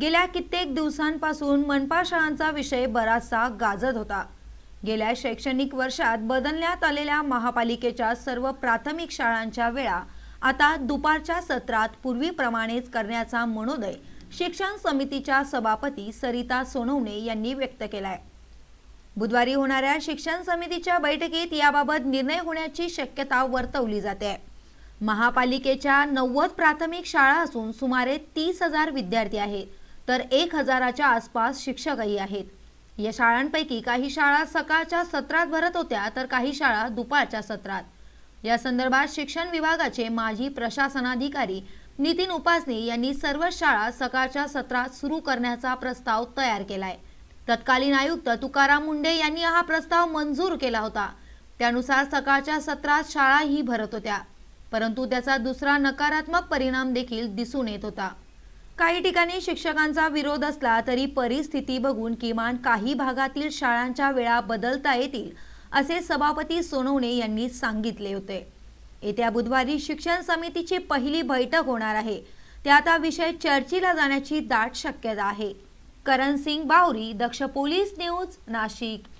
गेल्या कित्येक दिवसांपासून मनपा शाळांचा विषय बराचसा गाजत होता गेल्या शैक्षणिक वर्षात बदलण्यात आलेल्या महापालिकेच्या सर्व प्राथमिक शाळांच्या वेळा आता दुपारच्या सत्रात पूर्वीप्रमाणेच करण्याचा मनोदय शिक्षण समितीच्या सभापती सरिता सोनवणे यांनी व्यक्त केलाय बुधवारी होणाऱ्या शिक्षण समितीच्या बैठकीत याबाबत निर्णय होण्याची शक्यता वर्तवली जाते महापालिकेच्या नव्वद प्राथमिक शाळा असून सुमारे तीस हजार विद्यार्थी आहेत तर एक हजाराच्या आसपास शिक्षकही आहेत या शाळांपैकी काही शाळा सकाळच्या सत्रात भरत होत्या तर काही शाळा दुपारच्या सत्रात या संदर्भात शिक्षण विभागाचे माजी प्रशासनाधिकारी नितीन उपासनी यांनी सर्व शाळा सकाळच्या सत्रात सुरू करण्याचा प्रस्ताव तयार केलाय तत्कालीन आयुक्त तुकाराम मुंडे यांनी हा प्रस्ताव मंजूर केला होता त्यानुसार सकाळच्या सत्रात शाळा ही भरत होत्या परंतु त्याचा दुसरा नकारात्मक परिणाम देखील दिसून येत होता काही ठिकाणी शिक्षकांचा विरोध असला तरी परिस्थिती बघून किमान काही भागातील शाळांच्या वेळा बदलता येतील असे सभापती सोनवणे यांनी सांगितले होते येत्या बुधवारी शिक्षण समितीची पहिली बैठक होणार आहे त्यात हा विषय चर्चेला जाण्याची दाट शक्यता आहे करण सिंग बावरी दक्ष पोलीस न्यूज नाशिक